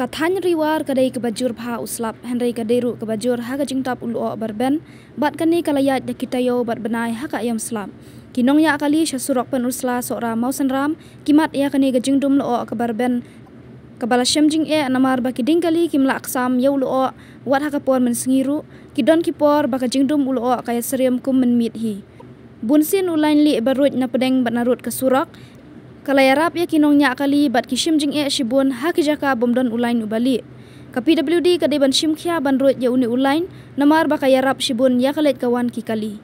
katanya riwar kadai kebajur bha uslap Henry kadiru kebajur ha kajing tap ulu berben bat kani kalayat de kita yo bat benai ha ka yam slap kinong ya kali syasurok pen usla sora mau senram kimat ya kani kajing dum lo ke berben kebala syamjing e namar baki ding kali kimla aksam ya ulu wat ha ka por men singiru kidon kipor baka jing dum ulu kaya seriam kum men mit hi Bunsin ulain li barut na pedeng bat narut ke surak, kalai arab ya kinong nya kali bat kishim jing e shibun hakijaka bomdon ulain ubali ka pwd kadai ban shimkhya ban roit ya uni ulain namar bakai arab shibun ya kalet kawan ki kali